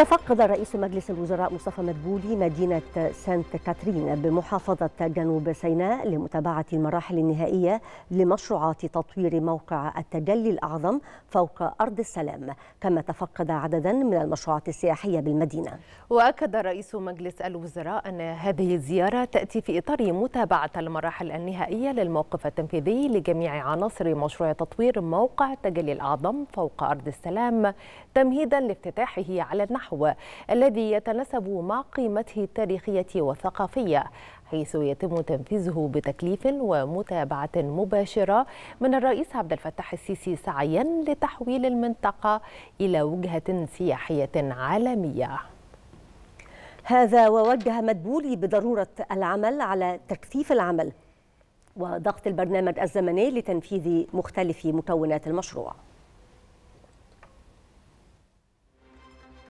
تفقد رئيس مجلس الوزراء مصطفى مدبولي مدينة سانت كاترين بمحافظة جنوب سيناء لمتابعة المراحل النهائية لمشروعات تطوير موقع التجلي الأعظم فوق أرض السلام كما تفقد عددا من المشروعات السياحية بالمدينة وأكد رئيس مجلس الوزراء أن هذه الزيارة تأتي في إطار متابعة المراحل النهائية للموقف التنفيذي لجميع عناصر مشروع تطوير موقع التجلي الأعظم فوق أرض السلام تمهيدا لافتتاحه على النحو النحو الذي يتناسب مع قيمته التاريخية والثقافية حيث يتم تنفيذه بتكليف ومتابعة مباشرة من الرئيس عبد الفتاح السيسي سعيا لتحويل المنطقة إلى وجهة سياحية عالمية هذا ووجه مدبولي بضرورة العمل على تكثيف العمل وضغط البرنامج الزمني لتنفيذ مختلف مكونات المشروع